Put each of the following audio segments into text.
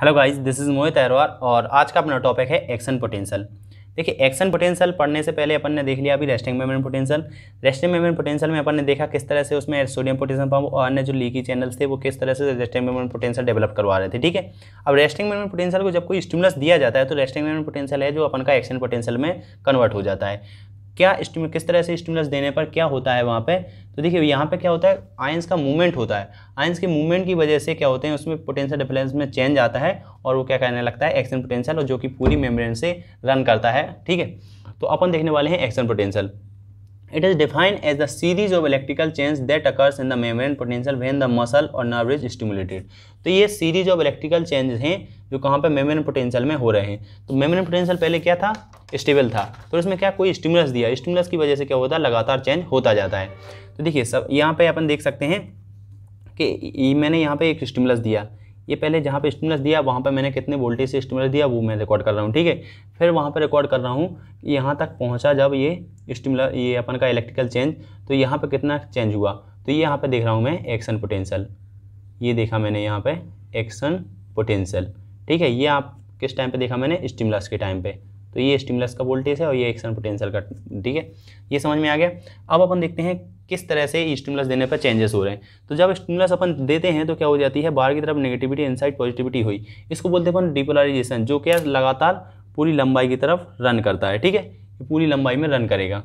hello guys this is Mohit Ahirwar और आज का अपना टॉपिक है एक्शन पोटेंशियल देखिए एक्शन पोटेंशियल पढ़ने से पहले अपन ने देख लिया अभी resting memory potential resting memory potential में अपन ने देखा किस तरह से उसमें सोडियम पोटेंशियल पंप और अन्य जो लीकी चैनल्स थे वो किस तरह से रेस्टिंग मेमोरी पोटेंशियल डेवलप करवा रहे थे ठीक है अब रेस्टिंग मेमोरी पोटेंशियल को जब कोई स्टिमुलस दिया जाता है तो रेस्टिंग मेमोरी पोटेंशियल है जो अपन का एक्शन पोटेंशियल में कन्वर्ट हो जाता है क्या स्टिम किस तरह से स्टिमुलस देने पर क्या होता है वहाँ पे तो देखिए यहाँ पे क्या होता है आयंस का मूवमेंट होता है आयंस के मूवमेंट की वजह से क्या होते हैं उसमें पोटेंशियल डिफरेंस में चेंज आता है और वो क्या कहने लगता है एक्शन पोटेंशियल और जो कि पूरी मेम्ब्रेन से रन करता है ठीक है तो अपन देखने वाले हैं action potential it is defined as the series of electrical change that occurs in the membrane potential when the muscle और नर्व इज स्टिमुलेटेड तो ये सीरीज ऑफ इलेक्ट्रिकल चेंज हैं जो कहाँ पे मेम्ब्रेन पोटेंशियल में हो रहे हैं तो मेम्ब्रेन पोटेंशियल पहले क्या था स्टेबल था तो इसमें क्या कोई स्टिमुलस दिया स्टिमुलस की वजह से क्या होता है लगातार चेंज होता जाता है तो देखिए सब यहाँ पे अपन देख सकते हैं कि मैंने यहाँ पे एक स्टिमुलस दिया ये पहले जहाँ पे स्टिमुलस दिया वहाँ पे मैंने कितने वोल्टेज से स्टिमुलस दिया वो मैं रिकॉर्ड कर रहा हूँ ठीक है फिर वहाँ पे रिकॉर्ड कर रहा हूँ यहाँ तक पहुँचा जब ये स्टिमुलस ये अपन का इलेक्ट्रिकल चेंज तो यहाँ पे कितना चेंज हुआ तो ये यहाँ पे देख रहा हूँ मैं एक्शन पोटेंशियल ये देखा मैंने यहाँ पे एक्शन पोटेंशियल ठीक है ये आप किस टाइम पर देखा मैंने स्टिमुलस के टाइम पर तो ये स्टिमुलस का वोल्टेज है और ये एक्शन पोटेंशियल का ठीक है ये समझ में आ गया अब अपन देखते हैं किस तरह से स्टिमुलस देने पर चेंजेस हो रहे हैं तो जब स्टिमुलस अपन देते हैं तो क्या हो जाती है बाहर की तरफ नेगेटिविटी इनसाइड पॉजिटिविटी हुई इसको बोलते हैं अपन डिपोलाइजेशन जो क्या लगातार पूरी लंबाई की तरफ रन करता है ठीक है पूरी लंबाई में रन करेगा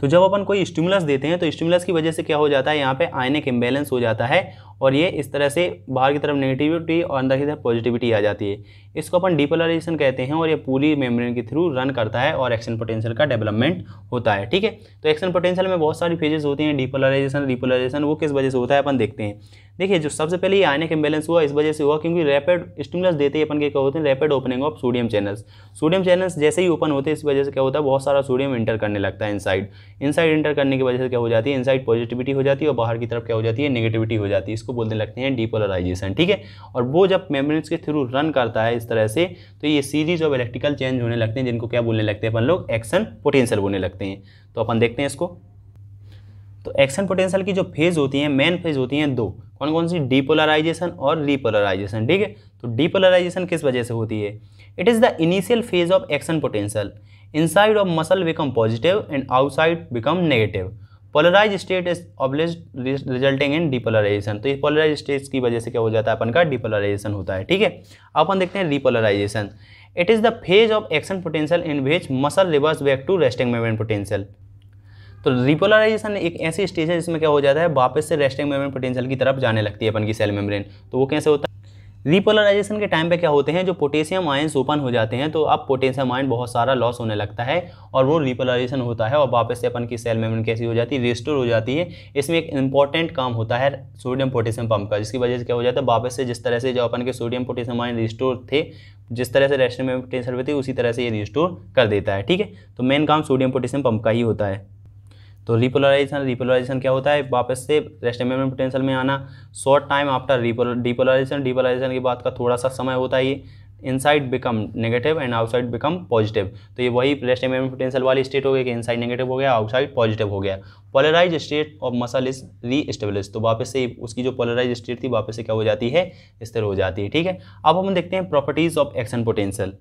तो जब अपन कोई स्टिमुलस देते हैं तो स्टिमुलस की वजह से क्या हो जाता है यहाँ पे आयनिक इम्बेलेंस हो जाता है और ये इस तरह से बाहर की तरफ नेगेटिविटी और अंदर की तरफ पॉजिटिविटी आ जाती है इसको अपन डिपोलराइजेशन कहते हैं और ये पूरी मेम्ब्रेन के थ्रू रन करता है और एक्शन पोटेंशियल का डेवलपमेंट होता है ठीक है तो एक्शन पोटेंशियल में बहुत सारी फेजेस होती हैं डिपोलराइजेशन रिपोलराइजेशन वो किस वजह से होता है अपन देखते हैं देखिए जो सबसे पहले ये आयनिक इम्बेलेंस हुआ इस वजह से हुआ क्योंकि रैपिड स्टिमुलस देते हैं अपन के क्या होते हैं rapid opening of sodium channels sodium channels जैसे ही ओपन होते हैं इस वजह से क्या होता है बहुत सारा सोडियम इंटर करने लगता है इनसाइड इनसाइड इंटर करने की वजह से क्या हो जाती है इनसाइड पॉजिटिविटी हो जाती है और बाहर की तरफ क्या हो जाती है नेगेटिविटी हो जाती है इसको बोलने लगते हैं डीपोलराइजेशन ठीक है और वो जब मेम्ब्रेन्स के थ्रू रन करता है इस तरह से तो ये सीरीज ऑफ इलेक्ट्रिकल चेंज होने लगते हैं जिनको क्या बोलने लगते हैं अपन लोग एक्शन पोटेंशियल बोलने लगते हैं तो अपन देखते हैं इसको तो एक्शन पोटेंशियल की जो फेज़ होती हैं मेन फेज़ होती हैं दो कौन कौन सी डीपोलराइजेशन और रीपोलराइजेशन ठीक है तो डीपोलराइजेशन किस वजह से होती है it is the initial phase of action potential inside of muscle become positive and outside become negative polarise state is abolished resulting in depolarisation तो ये पोलराइज स्टेट की वजह से क्या हो जाता है अपन का डिपोलराइजेशन होता है ठीक है अपन देखते हैं repolarisation it is the phase of action potential in which muscle reverse back to resting movement potential तो रिपोलराइजेशन एक ऐसी स्टेज है जिसमें क्या हो जाता है वापस से रेस्टिंग मेम्ब्रेन पोटेंशियल की तरफ जाने लगती है अपन की सेल मेम्ब्रेन तो वो कैसे होता है रिपोलराइजेशन के टाइम पे क्या होते हैं जो पोटेशियम आयंस ओपन हो जाते हैं तो अब पोटेशियम आयन बहुत सारा लॉस होने लगता है और वो रिपोलराइजेशन होता है और वापस से अपन की सेल मेम्ब्रेन कैसी हो जाती है रिस्टोर हो जाती है इसमें एक इंपॉर्टेंट काम होता है सोडियम पोटेशियम पंप का जिसकी वजह से क्या हो जाता है वापस से जिस तरह से जो अपन के सोडियम पोटेशियम आयन रिस्टोर थे जिस तरह से रेस्टोर में पोटेंशियल होती है उसी तरह से ये रिस्टोर कर देता है ठीक है तो मेन काम सोडियम पोटेशियम पंप का ही होता है तो रिपोलराइजेशन रिपोलराइजेशन क्या होता है वापस से रेस्ट एमेंट पोटेंशियल में आना short time after depolarisation depolarisation की बात का थोड़ा सा समय होता है ये inside become negative and outside become positive तो ये वही रेस्ट एम पोटेंशियल वाली स्टेट हो गई कि इनसाइड नेगेटिव हो गया आउटसाइड पॉजिटिव हो गया polarise state of muscle is reestablish तो वापस से उसकी जो पोलराइज स्टेट थी वापस से क्या हो जाती है स्थिर हो जाती है ठीक है अब हम देखते हैं प्रॉपर्टीज ऑफ एक्शन पोटेंशियल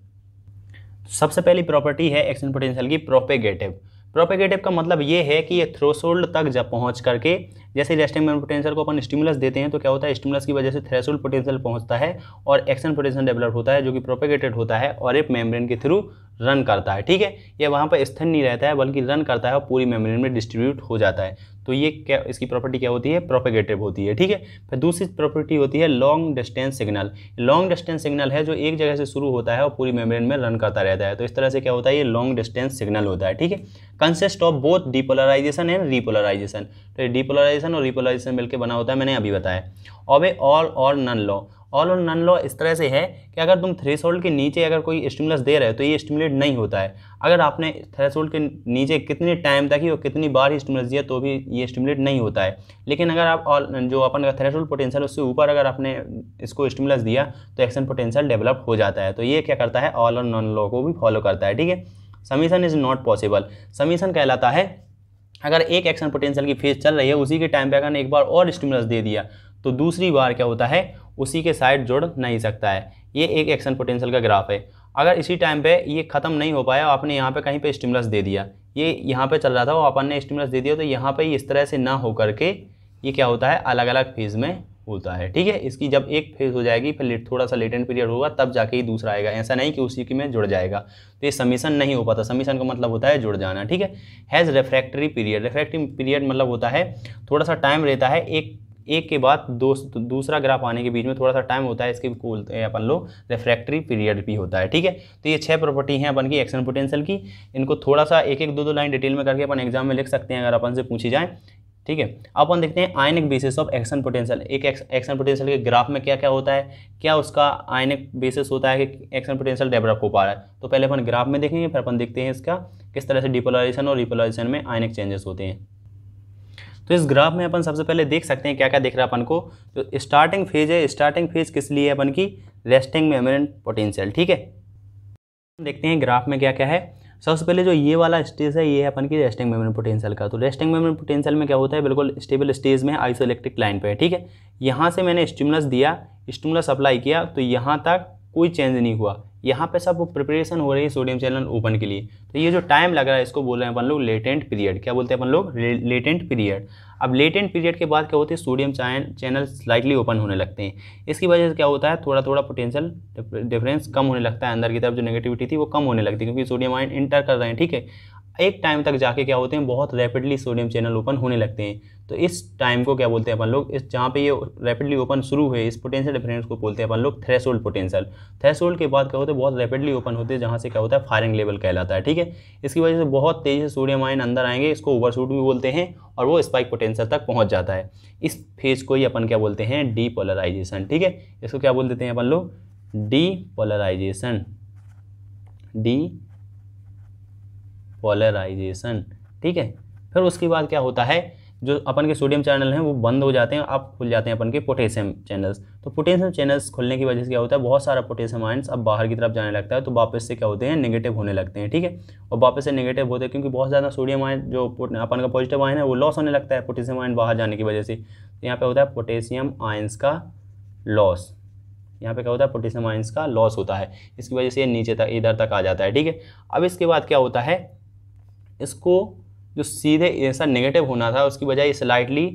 सबसे पहली प्रॉपर्टी है एक्शन पोटेंशियल की प्रोपेगेटिव प्रोपेगेटिव का मतलब ये है कि ये थ्रेशोल्ड तक जब पहुंच करके जैसे रेस्टिंग मोमेंट पोटेंशियल को अपन स्टिमुलस देते हैं तो क्या होता है स्टिमुलस की वजह से थ्रेशोल्ड पोटेंशियल पहुंचता है और एक्शन पोटेंशियल डेवलप होता है जो कि प्रोपेगेटेड होता है और एक मेम्ब्रेन के थ्रू रन करता है ठीक है ये वहाँ पर स्थिर नहीं रहता है बल्कि रन करता है और पूरी मेम्ब्रेन में डिस्ट्रीब्यूट हो जाता है तो ये क्या इसकी प्रॉपर्टी क्या होती है प्रोपेगेटिव होती है ठीक है फिर दूसरी प्रॉपर्टी होती है long distance signal long distance signal है जो एक जगह से शुरू होता है और पूरी मेम्ब्रेन में रन करता रहता है तो इस तरह से क्या होता है ये लॉन्ग डिस्टेंस सिग्नल होता है ठीक है consist of both depolarisation and repolarisation तो डिपोलराइजेशन और रिपोलराइजेशन मिलकर बना होता है मैंने अभी बताया ऑबे all or none law all or none law इस तरह से है कि अगर तुम थ्रेस के नीचे अगर कोई स्टिमुलस दे रहे हो तो ये स्टिमुलेट नहीं होता है अगर आपने थ्रेस के नीचे कितने टाइम तक ही और कितनी बार ही स्टिमुलस दिया तो भी ये स्टिमुलेट नहीं होता है लेकिन अगर आप ऑल जो अपन का थ्रेस पोटेंशियल उससे ऊपर अगर आपने इसको स्टिमुलस दिया तो एक्शन पोटेंशियल डेवलप हो जाता है तो ये क्या करता है ऑल और नन लॉ को भी फॉलो करता है ठीक है summation is not possible summation कहलाता है अगर एक एक्शन पोटेंशियल की फेज चल रही है उसी के टाइम पे अगर एक बार और स्टिमुलस दे दिया तो दूसरी बार क्या होता है उसी के साइड जुड़ नहीं सकता है ये एक एक्शन पोटेंशियल का ग्राफ है अगर इसी टाइम पे ये ख़त्म नहीं हो पाया आपने यहाँ पे कहीं पे स्टिमुलस दे दिया ये यहाँ पे चल रहा था वो अपन ने स्टिमुलस दे दिया तो यहाँ पे इस तरह से ना हो करके ये क्या होता है अलग अलग फेज़ में होता है ठीक है इसकी जब एक फेज़ हो जाएगी फिर थोड़ा सा लेटेंट पीरियड होगा तब जाके ही दूसरा आएगा ऐसा नहीं कि उसी की में जुड़ जाएगा तो ये समीशन नहीं हो पाता समीशन का मतलब होता है जुड़ जाना ठीक है has refractory period refractory period मतलब होता है थोड़ा सा टाइम रहता है एक एक के बाद दो दूसरा ग्राफ आने के बीच में थोड़ा सा टाइम होता है इसके बोलते हैं अपन लोग रेफ्रैक्टरी पीरियड भी होता है ठीक है तो ये छह प्रॉपर्टी हैं अपन की एक्शन पोटेंशियल की इनको थोड़ा सा एक एक दो दो लाइन डिटेल में करके अपन एग्जाम में लिख सकते हैं अगर अपन से पूछी जाए ठीक है अपन देखते हैं ionic basis of action potential एक एक्शन पोटेंशियल के ग्राफ में क्या क्या होता है क्या उसका आयनिक बेसिस होता है कि एक्शन पोटेंशियल डेवलप हो पा रहा है तो पहले अपन ग्राफ में देखेंगे फिर अपन देखते हैं इसका किस तरह से डिपोलाइजेशन और रिपोलाइजेशन में आयनिक चेंजेस होते हैं तो इस ग्राफ में अपन सबसे पहले देख सकते हैं क्या क्या दिख रहा है अपन को तो स्टार्टिंग फेज है स्टार्टिंग फेज किस लिए अपन की रेस्टिंग मेमोरेंट पोटेंशियल ठीक है देखते हैं ग्राफ में क्या क्या है सबसे पहले जो ये वाला स्टेज है ये है अपन की रेस्टिंग मेमोरेंट पोटेंशियल का तो रेस्टिंग मेमोरेंट पोटेंशियल में क्या होता है बिल्कुल स्टेबल स्टेज में आइसोलेक्ट्रिक लाइन पर है ठीक है यहाँ से मैंने स्टिमुलस दिया स्टिमुलस अप्लाई किया तो यहाँ तक कोई चेंज नहीं हुआ यहाँ पे सब प्रिपरेशन हो रही है सोडियम चैनल ओपन के लिए तो ये जो टाइम लग रहा है इसको बोल रहे हैं अपन लोग लेटेंट पीरियड क्या बोलते हैं अपन लोग लेटेंट पीरियड अब लेटेंट पीरियड के बाद क्या होती है सोडियम चैनल स्लाइटली ओपन होने लगते हैं इसकी वजह से क्या होता है थोड़ा थोड़ा पोटेंशियल डिफरेंस कम होने लगता है अंदर की तरफ जो नेगेटिविटी थी वो कम होने लगती है क्योंकि सोडियम आयन इंटर कर रहे हैं ठीक है एक टाइम तक जाके क्या होते हैं बहुत रैपिडली सोडियम चैनल ओपन होने लगते हैं तो इस टाइम को क्या बोलते हैं अपन लोग इस जहाँ पे ये रैपिडली ओपन शुरू हुए इस पोटेंशियल डिफरेंस को बोलते हैं अपन लोग थ्रेसोल्ड पोटेंशियल थ्रेसोल्ड के बाद क्या होते हैं बहुत रैपिडली ओपन होते हैं जहाँ से क्या होता है फायरिंग लेवल कहलाता है ठीक है इसकी वजह से बहुत तेज़ी से सोडियम आयन अंदर आएंगे इसको ओवरशूट भी बोलते हैं और वो स्पाइक पोटेंशियल तक पहुँच जाता है इस फेज को ही अपन क्या बोलते हैं डीपोलराइजेशन ठीक है इसको क्या बोल देते हैं अपन लोग डीपोलराइजेशन डी पोलराइजेशन ठीक है फिर उसके बाद क्या होता है जो अपन के सोडियम चैनल हैं वो बंद हो जाते हैं अब खुल जाते हैं अपन के पोटेशियम चैनल्स तो पोटेशियम चैनल्स खुलने की वजह से क्या होता है बहुत सारा पोटेशियम आयंस अब बाहर की तरफ जाने लगता है तो वापस से क्या होते हैं नेगेटिव होने लगते हैं ठीक है और वापस से नेगेटिव होते हैं क्योंकि बहुत ज़्यादा सोडियम आयन जो अपन का पॉजिटिव आयन है वो लॉस होने लगता है पोटेशियम आयन बाहर जाने की वजह से तो यहाँ पर होता है पोटेशियम आइंस का लॉस यहाँ पे क्या होता है पोटेशियम आइंस का लॉस होता है इसकी वजह से ये नीचे तक इधर तक आ जाता है ठीक है अब इसके बाद क्या होता है इसको जो सीधे ऐसा नेगेटिव होना था उसकी बजाय स्लाइटली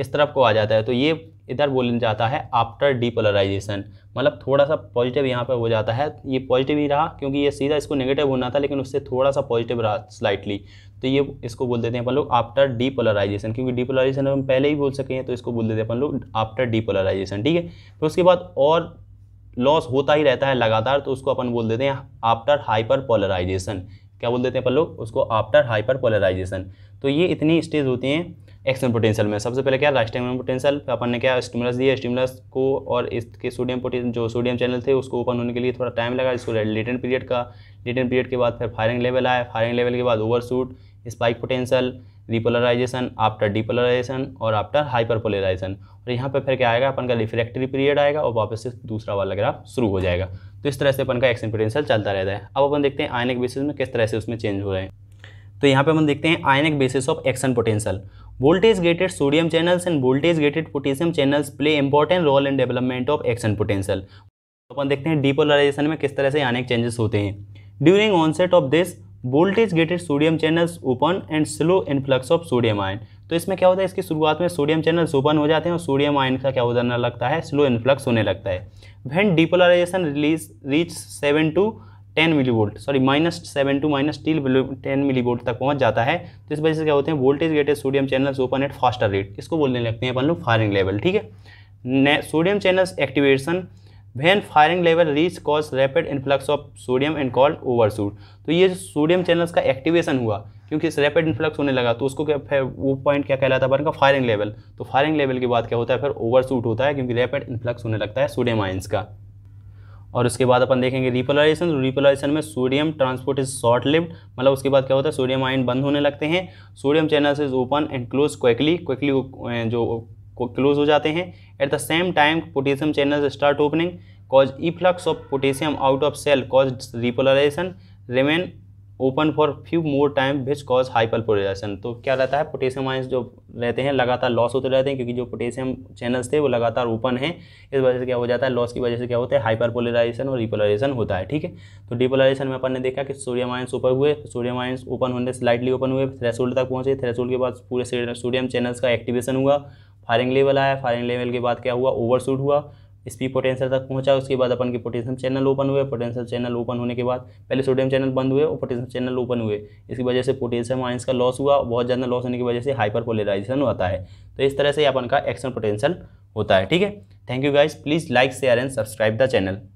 इस तरफ को आ जाता है तो ये इधर बोल जाता है आफ्टर डीपोलराइजेशन मतलब थोड़ा सा पॉजिटिव यहाँ पर हो जाता है ये पॉजिटिव ही रहा क्योंकि ये सीधा इसको नेगेटिव होना था लेकिन उससे थोड़ा सा पॉजिटिव रहा स्लाइटली तो ये इसको बोल देते हैं अपन लोग आफ्टर डीपोलराइजेशन क्योंकि डीपोलराइजेशन हम पहले ही बोल सके हैं तो इसको बोल देते हैं अपन लोग आफ्टर डीपोलराइजेशन ठीक है फिर तो उसके बाद और लॉस होता ही रहता है लगातार तो उसको अपन बोल देते हैं आफ्टर हाइपर पोलराइजेशन क्या बोल देते हैं पल्लो उसको आफ्टर हाइपर पोलराइजेशन तो ये इतनी स्टेज होती हैं एक्शन पोटेंशियल में सबसे पहले क्या लास्ट एक्शन पोटेंशियल अपन ने क्या स्टिमुलस दिया स्टिमुलस को और इसके सोडियम पोटेंशियल जो सोडियम चैनल थे उसको ओपन होने के लिए थोड़ा टाइम लगा इसको लेटेंट पीरियड का लेटेंट पीरियड के बाद फिर फायरिंग लेवल आया फायरिंग लेवल के बाद overshoot spike potential repolarisation after depolarisation और आफ्टर हाइपर पोलराइजेशन और यहाँ पर फिर क्या आएगा अपन का रिफ्रैक्टरी पीरियड आएगा और वापस से दूसरा वाला ग्राफ शुरू हो जाएगा तो इस तरह से अपन का एक्स इम्पोर्टेंशियल चलता रहता है अब अपन देखते हैं आयनिक बेसिस में किस तरह से उसमें चेंज हो रहे हैं तो यहाँ पे अपन देखते हैं ionic basis of action potential voltage gated sodium channels and voltage gated potassium channels play important role in development of action potential अपन देखते हैं डीपोलराइजेशन में किस तरह से आयनिक चेंजेस होते हैं during onset of this voltage gated sodium channels open and slow influx of sodium ion तो इसमें क्या होता है इसकी शुरुआत में सोडियम चैनल्स ओपन हो जाते हैं और सोडियम आयन का क्या होने लगता है स्लो इन्फ्लक्स होने लगता है when depolarisation release reach seven to ten millivolt sorry minus seven to minus टील टेन मिली वोल्ट तक पहुंच जाता है तो इस वजह से क्या होते हैं voltage gated sodium channels open at faster rate इसको बोलने लगते हैं अपन लोग फायरिंग लेवल ठीक है sodium channels activation when firing level reach cause rapid influx of sodium and called suit तो ये सोडियम चैनल्स का एक्टिवेशन हुआ क्योंकि इस रैपिड इन्फ्लक्स होने लगा तो उसको क्या फिर वो पॉइंट क्या कहलाता है बन का फायरिंग लेवल तो फायरिंग लेवल की बात क्या होता है फिर सूट होता है क्योंकि रैपिड इन्फ्लक्स होने लगता है सोडियम आइंस का और उसके बाद अपन देखेंगे रिपोलाइजेशन तो रिपोलाइजेशन में sodium transport is short lived मतलब उसके बाद क्या होता है सोडियम आयन बंद होने लगते हैं sodium channels is open and close quickly quickly जो क्लोज हो जाते हैं at the same time potassium channel start opening cause efflux of potassium out of cell cause repolarization remain open for few more time which cause hyperpolarization तो क्या रहता है potassium ions जो रहते हैं लगातार लॉस होते रहते हैं क्योंकि जो पोटेशियम चैनल्स थे वो लगातार ओपन हैं इस वजह से क्या हो जाता है लॉस की वजह से क्या होता है हाइपरपोलराइजेशन और रिपोलराइजेशन होता है ठीक है तो डिपोलराइजेशन में अपन ने देखा कि सोडियम आइंस ऊपर हुए सोडियम आइंस ओपन होने स्लाइटली ओपन हुए थ्रेसोल्ड तक पहुँचे थ्रेसोल्ड के बाद पूरे सोडियम चैनल्स का एक्टिवेशन हुआ फायरिंग लेवल आया फायरिंग लेवल के बाद क्या हुआ ओवरशूट हुआ स्पीड पोटेंशियल तक पहुंचा उसके बाद अपन के पोटेशियम चैनल ओपन हुए पोटेंशियल चैनल ओपन होने के बाद पहले सोडियम चैनल बंद हुए और पोटेंशियम चैनल ओपन हुए इसकी वजह से पोटेशियम आइंस का लॉस हुआ बहुत ज़्यादा लॉस होने की वजह से हाइपर पोलराइजेशन होता है तो इस तरह से अपन का एक्शन पोटेंशियल होता है ठीक है thank you guys please like share and subscribe the channel